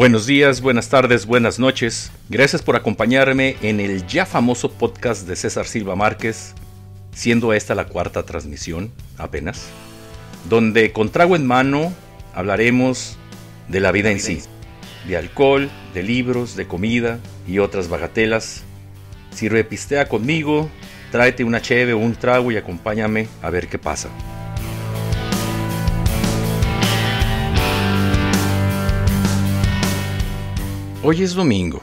Buenos días, buenas tardes, buenas noches. Gracias por acompañarme en el ya famoso podcast de César Silva Márquez, siendo esta la cuarta transmisión apenas, donde con trago en mano hablaremos de la vida en sí, de alcohol, de libros, de comida y otras bagatelas. Si repistea conmigo, tráete una cheve o un trago y acompáñame a ver qué pasa. Hoy es domingo.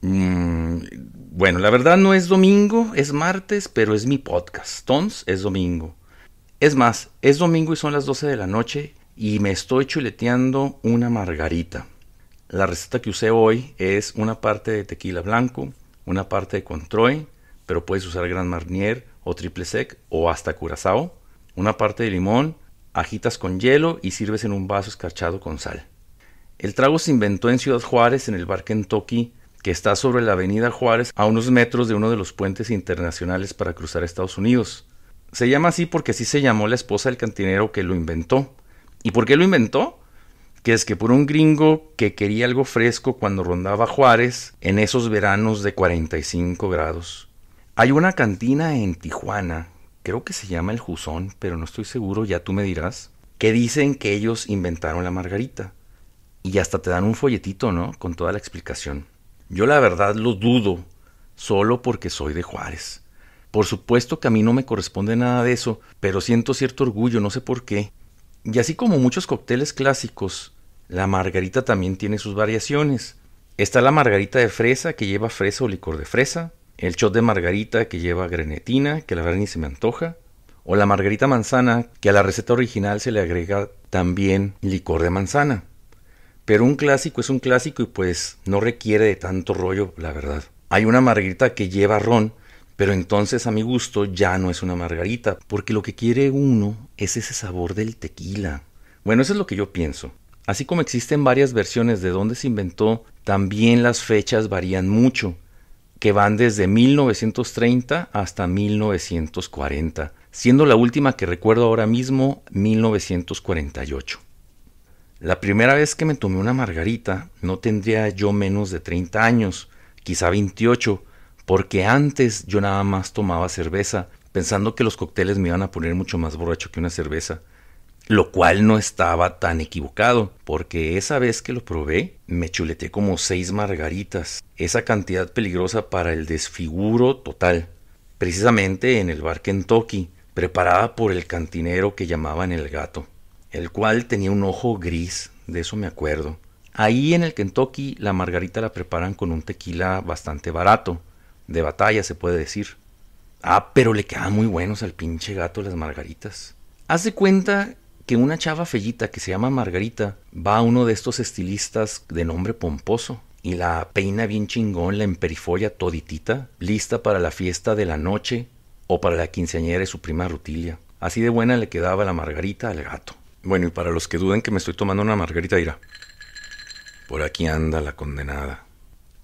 Mm, bueno, la verdad no es domingo, es martes, pero es mi podcast. Tons es domingo. Es más, es domingo y son las 12 de la noche y me estoy chuleteando una margarita. La receta que usé hoy es una parte de tequila blanco, una parte de Controy, pero puedes usar Gran Marnier o Triple Sec o hasta Curazao, una parte de limón, agitas con hielo y sirves en un vaso escarchado con sal. El trago se inventó en Ciudad Juárez, en el bar Kentucky, que está sobre la avenida Juárez, a unos metros de uno de los puentes internacionales para cruzar Estados Unidos. Se llama así porque así se llamó la esposa del cantinero que lo inventó. ¿Y por qué lo inventó? Que es que por un gringo que quería algo fresco cuando rondaba Juárez en esos veranos de 45 grados. Hay una cantina en Tijuana, creo que se llama El Juzón, pero no estoy seguro, ya tú me dirás, que dicen que ellos inventaron la margarita y hasta te dan un folletito, ¿no? Con toda la explicación. Yo la verdad lo dudo, solo porque soy de Juárez. Por supuesto que a mí no me corresponde nada de eso, pero siento cierto orgullo, no sé por qué. Y así como muchos cócteles clásicos, la margarita también tiene sus variaciones. Está la margarita de fresa que lleva fresa o licor de fresa, el shot de margarita que lleva grenetina, que la verdad ni se me antoja, o la margarita manzana que a la receta original se le agrega también licor de manzana. Pero un clásico es un clásico y pues no requiere de tanto rollo, la verdad. Hay una margarita que lleva ron, pero entonces a mi gusto ya no es una margarita, porque lo que quiere uno es ese sabor del tequila. Bueno, eso es lo que yo pienso. Así como existen varias versiones de dónde se inventó, también las fechas varían mucho, que van desde 1930 hasta 1940, siendo la última que recuerdo ahora mismo 1948. La primera vez que me tomé una margarita no tendría yo menos de 30 años, quizá 28, porque antes yo nada más tomaba cerveza, pensando que los cócteles me iban a poner mucho más borracho que una cerveza, lo cual no estaba tan equivocado, porque esa vez que lo probé me chuleté como 6 margaritas, esa cantidad peligrosa para el desfiguro total, precisamente en el bar Kentucky, preparada por el cantinero que llamaban el gato el cual tenía un ojo gris, de eso me acuerdo. Ahí en el Kentucky la margarita la preparan con un tequila bastante barato, de batalla se puede decir. Ah, pero le quedan muy buenos al pinche gato las margaritas. Haz de cuenta que una chava fellita que se llama Margarita va a uno de estos estilistas de nombre pomposo y la peina bien chingón, la emperifolla toditita, lista para la fiesta de la noche o para la quinceañera de su prima Rutilia. Así de buena le quedaba la Margarita al gato. Bueno, y para los que duden que me estoy tomando una margarita, Ira, Por aquí anda la condenada.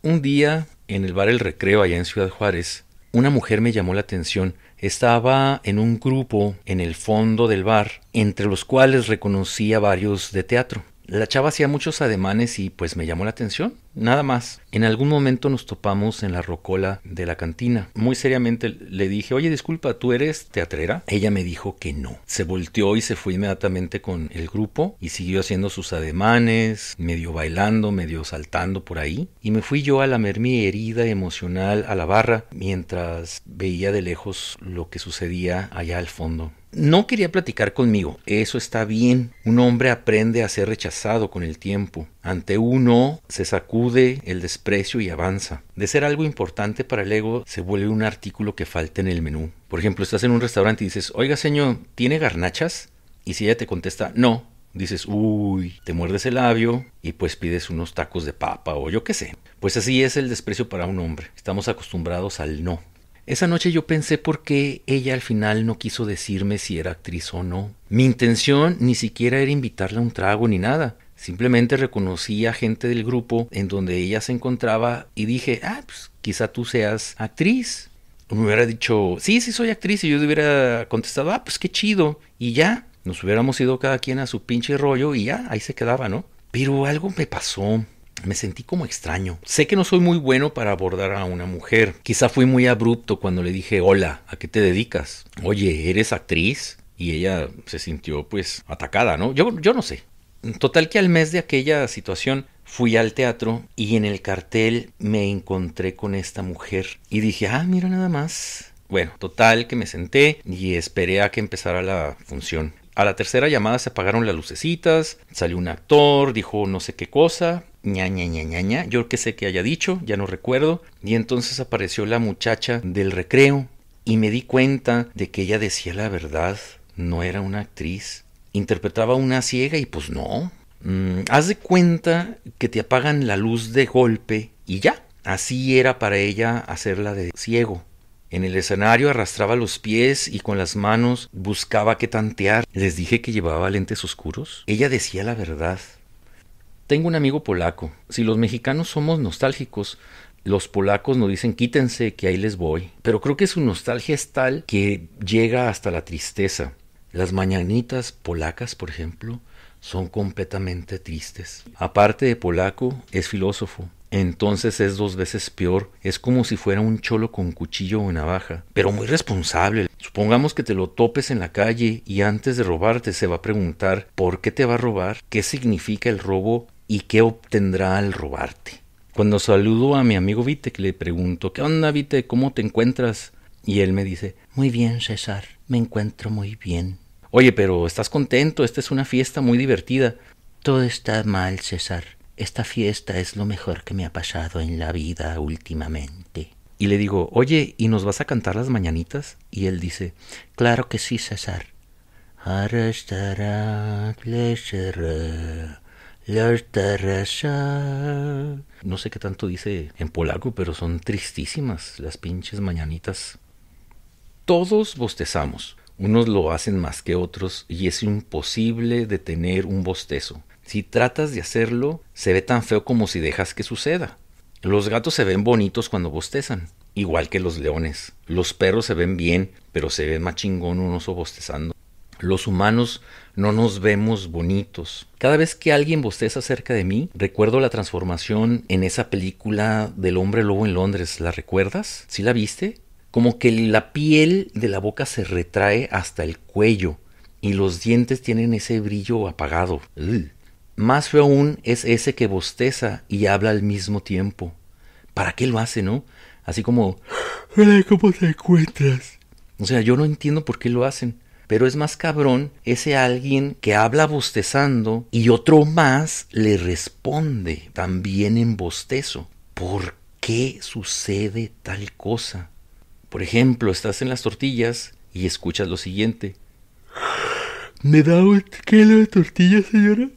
Un día, en el bar El Recreo, allá en Ciudad Juárez, una mujer me llamó la atención. Estaba en un grupo en el fondo del bar, entre los cuales a varios de teatro. La chava hacía muchos ademanes y pues me llamó la atención, nada más. En algún momento nos topamos en la rocola de la cantina. Muy seriamente le dije, oye, disculpa, ¿tú eres teatrera? Ella me dijo que no. Se volteó y se fue inmediatamente con el grupo y siguió haciendo sus ademanes, medio bailando, medio saltando por ahí. Y me fui yo a lamer mi herida emocional a la barra mientras veía de lejos lo que sucedía allá al fondo. No quería platicar conmigo, eso está bien. Un hombre aprende a ser rechazado con el tiempo. Ante uno se sacude el desprecio y avanza. De ser algo importante para el ego, se vuelve un artículo que falta en el menú. Por ejemplo, estás en un restaurante y dices, oiga señor, ¿tiene garnachas? Y si ella te contesta, no, dices, uy, te muerdes el labio y pues pides unos tacos de papa o yo qué sé. Pues así es el desprecio para un hombre. Estamos acostumbrados al no. Esa noche yo pensé por qué ella al final no quiso decirme si era actriz o no. Mi intención ni siquiera era invitarla a un trago ni nada. Simplemente reconocí a gente del grupo en donde ella se encontraba y dije, ah, pues quizá tú seas actriz. O me hubiera dicho, sí, sí soy actriz y yo le hubiera contestado, ah, pues qué chido. Y ya, nos hubiéramos ido cada quien a su pinche rollo y ya, ahí se quedaba, ¿no? Pero algo me pasó. Me sentí como extraño. Sé que no soy muy bueno para abordar a una mujer. Quizá fui muy abrupto cuando le dije, hola, ¿a qué te dedicas? Oye, ¿eres actriz? Y ella se sintió pues atacada, ¿no? Yo, yo no sé. Total que al mes de aquella situación fui al teatro y en el cartel me encontré con esta mujer y dije, ah, mira nada más. Bueno, total que me senté y esperé a que empezara la función. A la tercera llamada se apagaron las lucecitas, salió un actor, dijo no sé qué cosa ña ña ña yo que sé que haya dicho, ya no recuerdo, y entonces apareció la muchacha del recreo y me di cuenta de que ella decía la verdad, no era una actriz, interpretaba una ciega y pues no. Mm, haz de cuenta que te apagan la luz de golpe y ya. Así era para ella hacerla de ciego. En el escenario arrastraba los pies y con las manos buscaba que tantear. Les dije que llevaba lentes oscuros. Ella decía la verdad. Tengo un amigo polaco. Si los mexicanos somos nostálgicos, los polacos nos dicen quítense que ahí les voy. Pero creo que su nostalgia es tal que llega hasta la tristeza. Las mañanitas polacas, por ejemplo, son completamente tristes. Aparte de polaco, es filósofo entonces es dos veces peor. Es como si fuera un cholo con cuchillo o navaja, pero muy responsable. Supongamos que te lo topes en la calle y antes de robarte se va a preguntar por qué te va a robar, qué significa el robo y qué obtendrá al robarte. Cuando saludo a mi amigo Vite, que le pregunto, ¿qué onda Vite? ¿Cómo te encuentras? Y él me dice, muy bien César, me encuentro muy bien. Oye, pero estás contento, esta es una fiesta muy divertida. Todo está mal, César esta fiesta es lo mejor que me ha pasado en la vida últimamente. Y le digo, oye, ¿y nos vas a cantar las mañanitas? Y él dice, claro que sí, César. No sé qué tanto dice en polaco, pero son tristísimas las pinches mañanitas. Todos bostezamos. Unos lo hacen más que otros y es imposible detener un bostezo. Si tratas de hacerlo, se ve tan feo como si dejas que suceda. Los gatos se ven bonitos cuando bostezan, igual que los leones. Los perros se ven bien, pero se ve más chingón un oso bostezando. Los humanos no nos vemos bonitos. Cada vez que alguien bosteza cerca de mí, recuerdo la transformación en esa película del hombre lobo en Londres. ¿La recuerdas? ¿Sí la viste? Como que la piel de la boca se retrae hasta el cuello y los dientes tienen ese brillo apagado. Más feo aún es ese que bosteza y habla al mismo tiempo. ¿Para qué lo hace, no? Así como, ¿cómo te encuentras? O sea, yo no entiendo por qué lo hacen. Pero es más cabrón ese alguien que habla bostezando y otro más le responde también en bostezo. ¿Por qué sucede tal cosa? Por ejemplo, estás en las tortillas y escuchas lo siguiente. ¿Me da un kilo de tortillas, señora?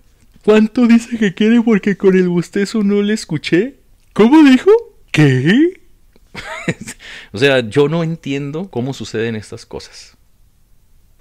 ¿Cuánto dice que quiere porque con el bostezo no le escuché? ¿Cómo dijo? ¿Qué? o sea, yo no entiendo cómo suceden estas cosas.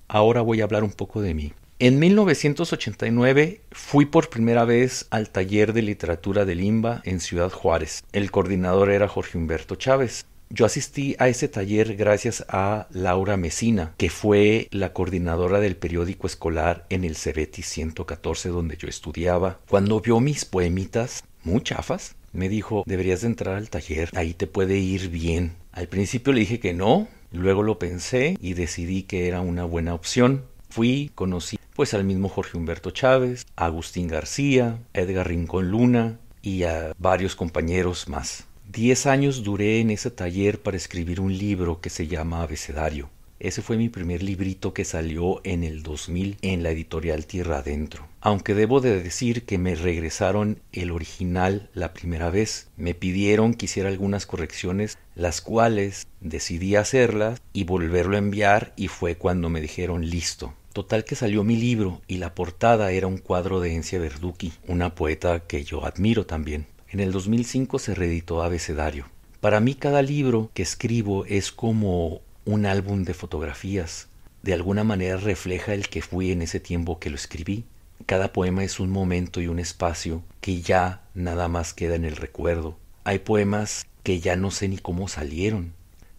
Ahora voy a hablar un poco de mí. En 1989 fui por primera vez al taller de literatura de Limba en Ciudad Juárez. El coordinador era Jorge Humberto Chávez. Yo asistí a ese taller gracias a Laura Mesina, que fue la coordinadora del periódico escolar en el Cebeti 114 donde yo estudiaba. Cuando vio mis poemitas, muy chafas, me dijo, deberías de entrar al taller, ahí te puede ir bien. Al principio le dije que no, luego lo pensé y decidí que era una buena opción. Fui, conocí pues al mismo Jorge Humberto Chávez, Agustín García, Edgar Rincón Luna y a varios compañeros más. Diez años duré en ese taller para escribir un libro que se llama Abecedario. Ese fue mi primer librito que salió en el 2000 en la editorial Tierra Adentro. Aunque debo de decir que me regresaron el original la primera vez, me pidieron que hiciera algunas correcciones, las cuales decidí hacerlas y volverlo a enviar y fue cuando me dijeron listo. Total que salió mi libro y la portada era un cuadro de Encia Verduki, una poeta que yo admiro también. En el 2005 se reeditó Abecedario. Para mí cada libro que escribo es como un álbum de fotografías. De alguna manera refleja el que fui en ese tiempo que lo escribí. Cada poema es un momento y un espacio que ya nada más queda en el recuerdo. Hay poemas que ya no sé ni cómo salieron.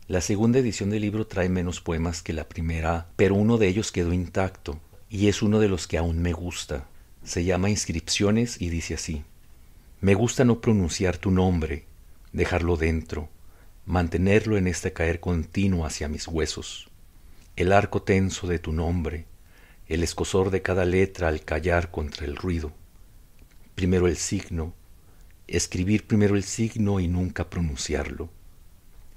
La segunda edición del libro trae menos poemas que la primera, pero uno de ellos quedó intacto y es uno de los que aún me gusta. Se llama Inscripciones y dice así. Me gusta no pronunciar tu nombre, dejarlo dentro, mantenerlo en este caer continuo hacia mis huesos. El arco tenso de tu nombre, el escosor de cada letra al callar contra el ruido. Primero el signo, escribir primero el signo y nunca pronunciarlo.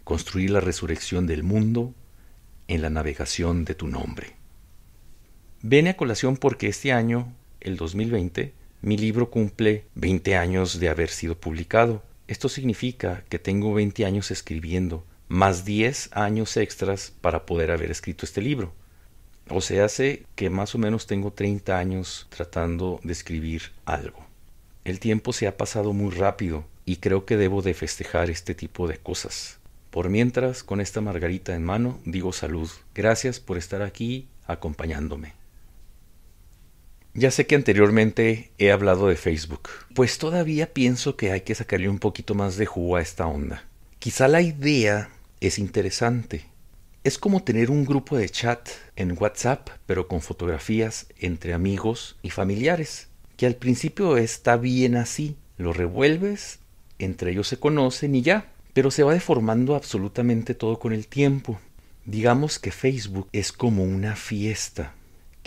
Construir la resurrección del mundo en la navegación de tu nombre. Vene a colación porque este año, el 2020, mi libro cumple 20 años de haber sido publicado. Esto significa que tengo 20 años escribiendo, más 10 años extras para poder haber escrito este libro. O sea, hace que más o menos tengo 30 años tratando de escribir algo. El tiempo se ha pasado muy rápido y creo que debo de festejar este tipo de cosas. Por mientras, con esta margarita en mano, digo salud. Gracias por estar aquí acompañándome. Ya sé que anteriormente he hablado de Facebook, pues todavía pienso que hay que sacarle un poquito más de jugo a esta onda. Quizá la idea es interesante. Es como tener un grupo de chat en WhatsApp, pero con fotografías entre amigos y familiares, que al principio está bien así, lo revuelves, entre ellos se conocen y ya, pero se va deformando absolutamente todo con el tiempo. Digamos que Facebook es como una fiesta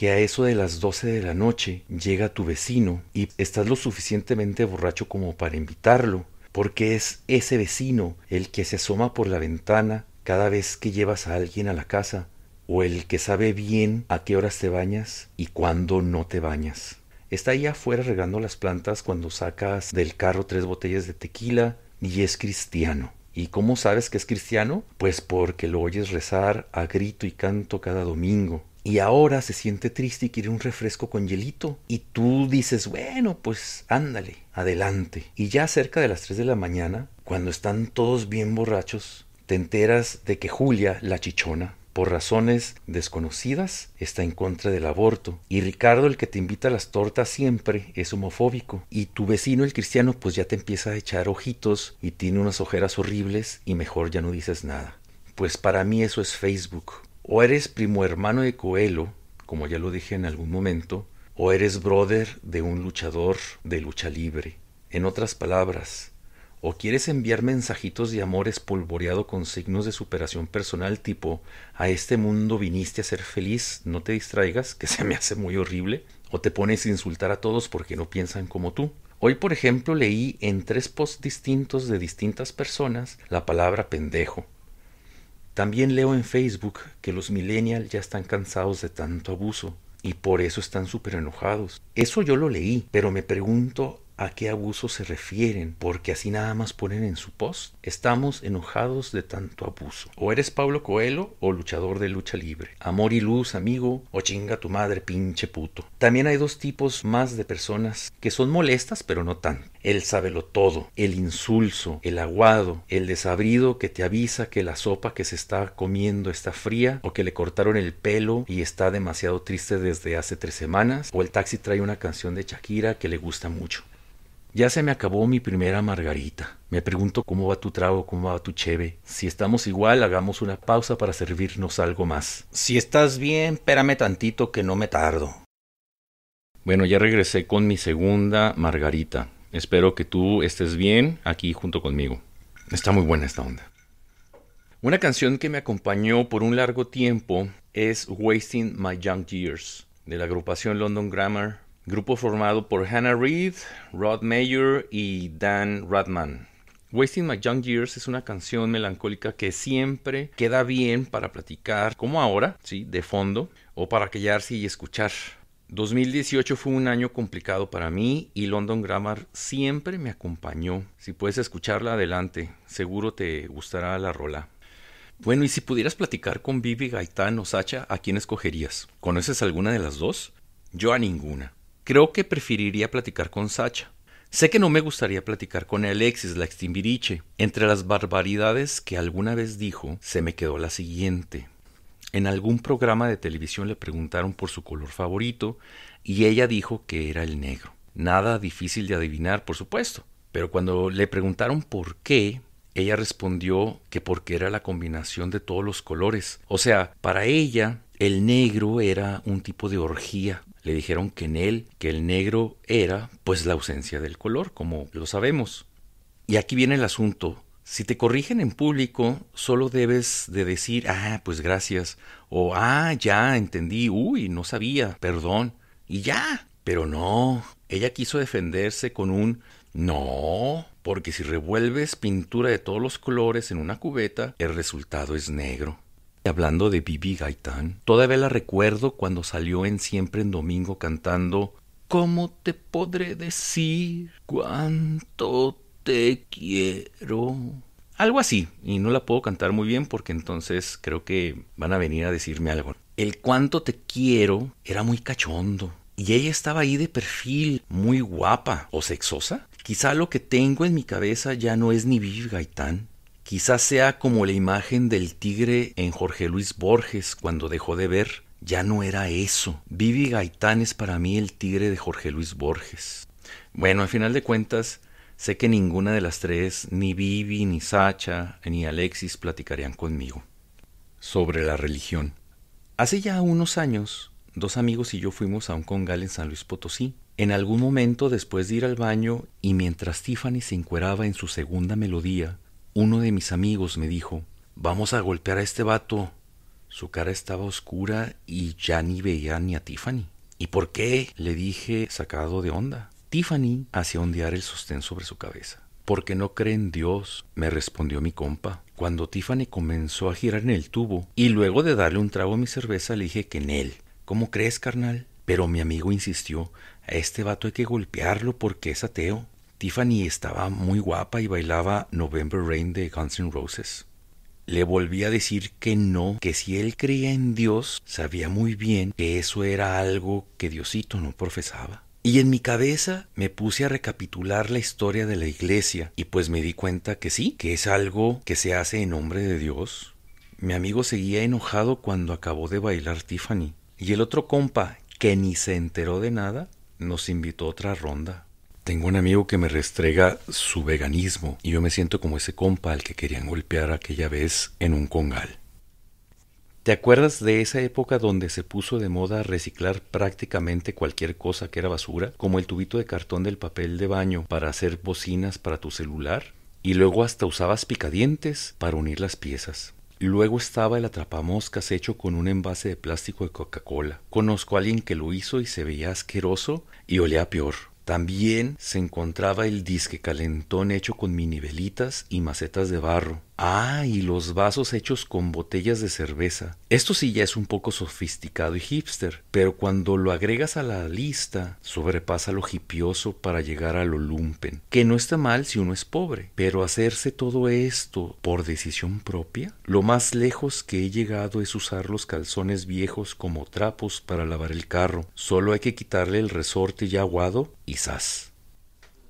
que a eso de las 12 de la noche llega tu vecino y estás lo suficientemente borracho como para invitarlo, porque es ese vecino el que se asoma por la ventana cada vez que llevas a alguien a la casa, o el que sabe bien a qué horas te bañas y cuándo no te bañas. Está ahí afuera regando las plantas cuando sacas del carro tres botellas de tequila y es cristiano. ¿Y cómo sabes que es cristiano? Pues porque lo oyes rezar a grito y canto cada domingo y ahora se siente triste y quiere un refresco con hielito. Y tú dices, bueno, pues ándale, adelante. Y ya cerca de las 3 de la mañana, cuando están todos bien borrachos, te enteras de que Julia, la chichona, por razones desconocidas, está en contra del aborto. Y Ricardo, el que te invita a las tortas siempre, es homofóbico. Y tu vecino, el cristiano, pues ya te empieza a echar ojitos y tiene unas ojeras horribles y mejor ya no dices nada. Pues para mí eso es Facebook o eres primo hermano de Coelho, como ya lo dije en algún momento, o eres brother de un luchador de lucha libre. En otras palabras, o quieres enviar mensajitos de amor espolvoreado con signos de superación personal tipo a este mundo viniste a ser feliz, no te distraigas, que se me hace muy horrible, o te pones a insultar a todos porque no piensan como tú. Hoy, por ejemplo, leí en tres posts distintos de distintas personas la palabra pendejo. También leo en Facebook que los millennials ya están cansados de tanto abuso y por eso están súper enojados. Eso yo lo leí, pero me pregunto a qué abuso se refieren, porque así nada más ponen en su post. Estamos enojados de tanto abuso. O eres Pablo Coelho o luchador de lucha libre. Amor y luz, amigo, o chinga tu madre, pinche puto. También hay dos tipos más de personas que son molestas, pero no tanto. El sábelo todo, el insulso, el aguado, el desabrido que te avisa que la sopa que se está comiendo está fría o que le cortaron el pelo y está demasiado triste desde hace tres semanas, o el taxi trae una canción de Shakira que le gusta mucho. Ya se me acabó mi primera margarita. Me pregunto cómo va tu trago, cómo va tu cheve. Si estamos igual, hagamos una pausa para servirnos algo más. Si estás bien, espérame tantito que no me tardo. Bueno, ya regresé con mi segunda margarita. Espero que tú estés bien aquí junto conmigo. Está muy buena esta onda. Una canción que me acompañó por un largo tiempo es Wasting My Young Years de la agrupación London Grammar grupo formado por Hannah Reid, Rod Mayer y Dan Radman. Wasting My Young Years es una canción melancólica que siempre queda bien para platicar, como ahora, ¿sí? de fondo, o para callarse y escuchar. 2018 fue un año complicado para mí y London Grammar siempre me acompañó. Si puedes escucharla adelante, seguro te gustará la rola. Bueno, y si pudieras platicar con Vivi Gaitán o Sacha, ¿a quién escogerías? ¿Conoces alguna de las dos? Yo a ninguna. Creo que preferiría platicar con Sacha. Sé que no me gustaría platicar con Alexis la Entre las barbaridades que alguna vez dijo, se me quedó la siguiente. En algún programa de televisión le preguntaron por su color favorito y ella dijo que era el negro. Nada difícil de adivinar, por supuesto. Pero cuando le preguntaron por qué, ella respondió que porque era la combinación de todos los colores. O sea, para ella el negro era un tipo de orgía. Le dijeron que en él, que el negro era pues la ausencia del color, como lo sabemos. Y aquí viene el asunto. Si te corrigen en público, solo debes de decir, ah, pues gracias, o ah, ya entendí, uy, no sabía, perdón, y ya. Pero no, ella quiso defenderse con un no, porque si revuelves pintura de todos los colores en una cubeta, el resultado es negro. Y hablando de Bibi Gaitán, todavía la recuerdo cuando salió en Siempre en Domingo cantando ¿Cómo te podré decir cuánto te quiero? Algo así, y no la puedo cantar muy bien porque entonces creo que van a venir a decirme algo. El cuánto te quiero era muy cachondo, y ella estaba ahí de perfil, muy guapa o sexosa, Quizá lo que tengo en mi cabeza ya no es ni Vivi Gaitán. Quizá sea como la imagen del tigre en Jorge Luis Borges cuando dejó de ver. Ya no era eso. Vivi Gaitán es para mí el tigre de Jorge Luis Borges. Bueno, al final de cuentas, sé que ninguna de las tres, ni Vivi, ni Sacha, ni Alexis, platicarían conmigo sobre la religión. Hace ya unos años, dos amigos y yo fuimos a un congal en San Luis Potosí en algún momento después de ir al baño y mientras Tiffany se encueraba en su segunda melodía, uno de mis amigos me dijo, vamos a golpear a este vato. Su cara estaba oscura y ya ni veía ni a Tiffany. ¿Y por qué? le dije sacado de onda. Tiffany hacía ondear el sostén sobre su cabeza. Porque no cree en Dios, me respondió mi compa. Cuando Tiffany comenzó a girar en el tubo, y luego de darle un trago a mi cerveza, le dije que en él. ¿Cómo crees, carnal? Pero mi amigo insistió, a este vato hay que golpearlo porque es ateo. Tiffany estaba muy guapa y bailaba November Rain de Guns N' Roses. Le volví a decir que no, que si él creía en Dios, sabía muy bien que eso era algo que Diosito no profesaba. Y en mi cabeza me puse a recapitular la historia de la iglesia y pues me di cuenta que sí, que es algo que se hace en nombre de Dios. Mi amigo seguía enojado cuando acabó de bailar Tiffany. Y el otro compa, que ni se enteró de nada, nos invitó a otra ronda. Tengo un amigo que me restrega su veganismo y yo me siento como ese compa al que querían golpear aquella vez en un congal. ¿Te acuerdas de esa época donde se puso de moda reciclar prácticamente cualquier cosa que era basura, como el tubito de cartón del papel de baño para hacer bocinas para tu celular? Y luego hasta usabas picadientes para unir las piezas. Luego estaba el atrapamoscas hecho con un envase de plástico de Coca-Cola. Conozco a alguien que lo hizo y se veía asqueroso y olía peor. También se encontraba el disque calentón hecho con mini velitas y macetas de barro. Ah, y los vasos hechos con botellas de cerveza. Esto sí ya es un poco sofisticado y hipster, pero cuando lo agregas a la lista, sobrepasa lo hipioso para llegar a lo lumpen, que no está mal si uno es pobre, pero hacerse todo esto por decisión propia, lo más lejos que he llegado es usar los calzones viejos como trapos para lavar el carro, solo hay que quitarle el resorte ya aguado y zas.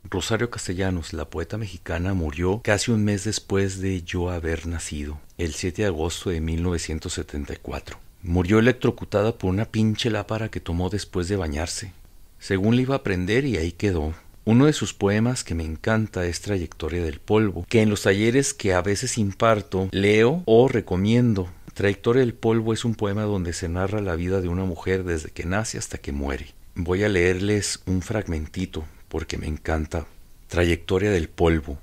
Rosario Castellanos, la poeta mexicana, murió casi un mes después de yo haber nacido, el 7 de agosto de 1974. Murió electrocutada por una pinche lápara que tomó después de bañarse. Según le iba a aprender y ahí quedó. Uno de sus poemas que me encanta es Trayectoria del Polvo, que en los talleres que a veces imparto leo o recomiendo. Trayectoria del Polvo es un poema donde se narra la vida de una mujer desde que nace hasta que muere. Voy a leerles un fragmentito porque me encanta. Trayectoria del polvo.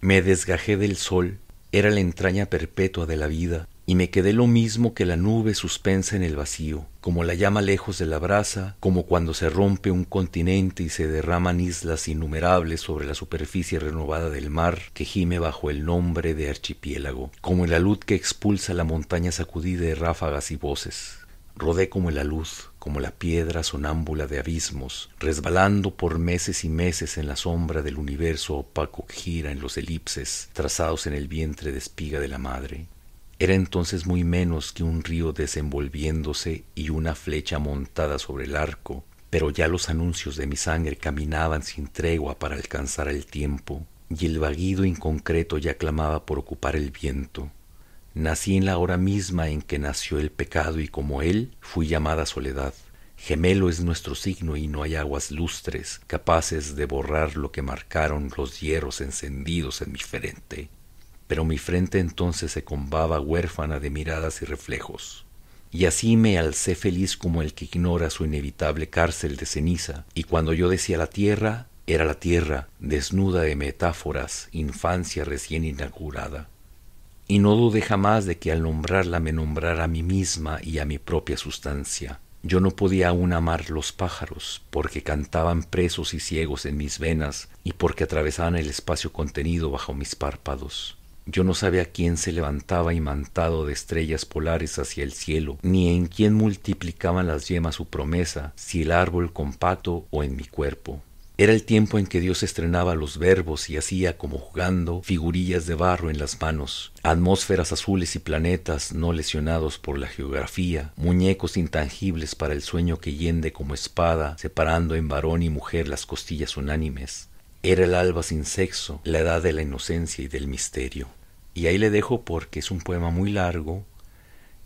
Me desgajé del sol, era la entraña perpetua de la vida, y me quedé lo mismo que la nube suspensa en el vacío, como la llama lejos de la brasa, como cuando se rompe un continente y se derraman islas innumerables sobre la superficie renovada del mar que gime bajo el nombre de archipiélago, como la luz que expulsa la montaña sacudida de ráfagas y voces rodé como la luz, como la piedra sonámbula de abismos, resbalando por meses y meses en la sombra del universo opaco que gira en los elipses trazados en el vientre de espiga de la madre. Era entonces muy menos que un río desenvolviéndose y una flecha montada sobre el arco, pero ya los anuncios de mi sangre caminaban sin tregua para alcanzar el tiempo, y el vaguido inconcreto ya clamaba por ocupar el viento. Nací en la hora misma en que nació el pecado y como él fui llamada soledad. Gemelo es nuestro signo y no hay aguas lustres capaces de borrar lo que marcaron los hierros encendidos en mi frente. Pero mi frente entonces se combaba huérfana de miradas y reflejos. Y así me alcé feliz como el que ignora su inevitable cárcel de ceniza, y cuando yo decía la tierra, era la tierra, desnuda de metáforas, infancia recién inaugurada y no dudé jamás de que al nombrarla me nombrara a mí misma y a mi propia sustancia. Yo no podía aún amar los pájaros, porque cantaban presos y ciegos en mis venas y porque atravesaban el espacio contenido bajo mis párpados. Yo no sabía quién se levantaba imantado de estrellas polares hacia el cielo, ni en quién multiplicaban las yemas su promesa, si el árbol compacto o en mi cuerpo. Era el tiempo en que Dios estrenaba los verbos y hacía como jugando figurillas de barro en las manos, atmósferas azules y planetas no lesionados por la geografía, muñecos intangibles para el sueño que yende como espada, separando en varón y mujer las costillas unánimes. Era el alba sin sexo, la edad de la inocencia y del misterio. Y ahí le dejo porque es un poema muy largo,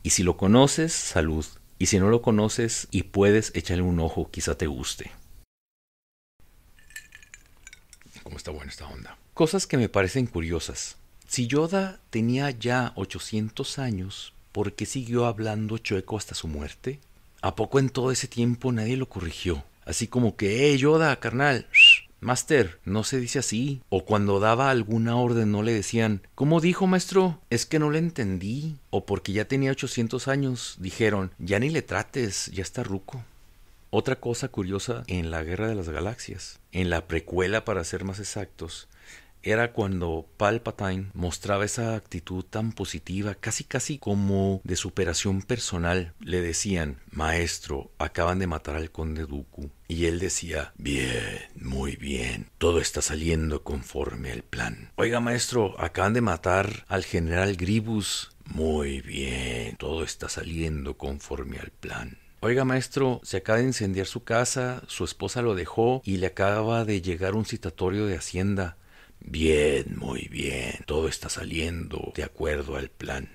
y si lo conoces, salud, y si no lo conoces y puedes, échale un ojo, quizá te guste. está buena esta onda. Cosas que me parecen curiosas. Si Yoda tenía ya 800 años, ¿por qué siguió hablando chueco hasta su muerte? ¿A poco en todo ese tiempo nadie lo corrigió? Así como que, eh, Yoda, carnal, Master, no se dice así. O cuando daba alguna orden no le decían, ¿cómo dijo, maestro? Es que no le entendí. O porque ya tenía 800 años, dijeron, ya ni le trates, ya está ruco. Otra cosa curiosa en la Guerra de las Galaxias, en la precuela para ser más exactos, era cuando Palpatine mostraba esa actitud tan positiva, casi casi como de superación personal. Le decían, Maestro, acaban de matar al conde Dooku. Y él decía, Bien, muy bien, todo está saliendo conforme al plan. Oiga, maestro, acaban de matar al general Gribus. Muy bien, todo está saliendo conforme al plan. Oiga, maestro, se acaba de encender su casa, su esposa lo dejó y le acaba de llegar un citatorio de Hacienda. Bien, muy bien, todo está saliendo de acuerdo al plan.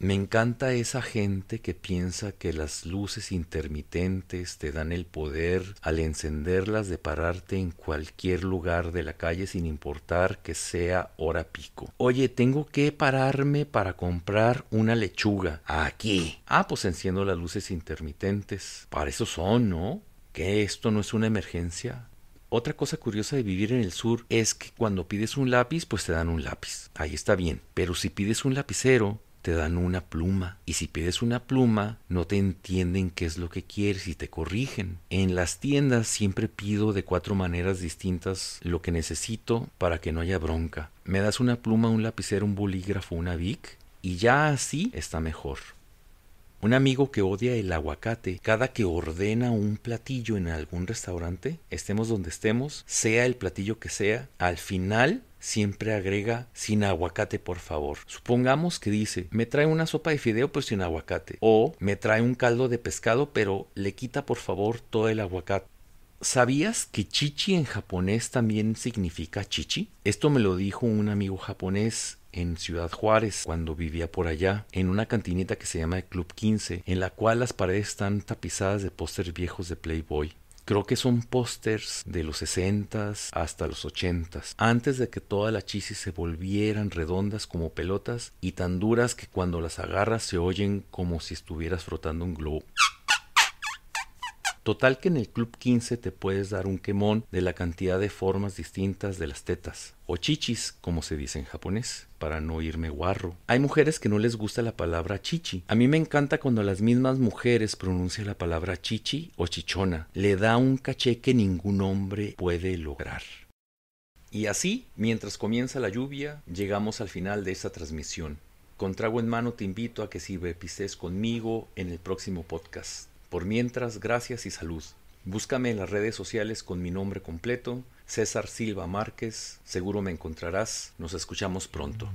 Me encanta esa gente que piensa que las luces intermitentes te dan el poder al encenderlas de pararte en cualquier lugar de la calle sin importar que sea hora pico. Oye, tengo que pararme para comprar una lechuga. Aquí. Ah, pues enciendo las luces intermitentes. Para eso son, ¿no? ¿Que esto no es una emergencia? Otra cosa curiosa de vivir en el sur es que cuando pides un lápiz, pues te dan un lápiz. Ahí está bien. Pero si pides un lapicero, te dan una pluma. Y si pides una pluma, no te entienden qué es lo que quieres y te corrigen. En las tiendas siempre pido de cuatro maneras distintas lo que necesito para que no haya bronca. Me das una pluma, un lapicero, un bolígrafo, una Bic y ya así está mejor. Un amigo que odia el aguacate, cada que ordena un platillo en algún restaurante, estemos donde estemos, sea el platillo que sea, al final siempre agrega sin aguacate, por favor. Supongamos que dice, me trae una sopa de fideo pero sin aguacate. O me trae un caldo de pescado pero le quita, por favor, todo el aguacate. ¿Sabías que chichi en japonés también significa chichi? Esto me lo dijo un amigo japonés en Ciudad Juárez cuando vivía por allá, en una cantineta que se llama Club 15, en la cual las paredes están tapizadas de pósters viejos de Playboy. Creo que son pósters de los 60 hasta los 80 antes de que todas las chisis se volvieran redondas como pelotas y tan duras que cuando las agarras se oyen como si estuvieras frotando un globo. Total que en el Club 15 te puedes dar un quemón de la cantidad de formas distintas de las tetas, o chichis, como se dice en japonés, para no irme guarro. Hay mujeres que no les gusta la palabra chichi. A mí me encanta cuando las mismas mujeres pronuncian la palabra chichi o chichona. Le da un caché que ningún hombre puede lograr. Y así, mientras comienza la lluvia, llegamos al final de esta transmisión. Con trago en mano te invito a que si bepistes conmigo en el próximo podcast. Por mientras, gracias y salud. Búscame en las redes sociales con mi nombre completo, César Silva Márquez, seguro me encontrarás, nos escuchamos pronto.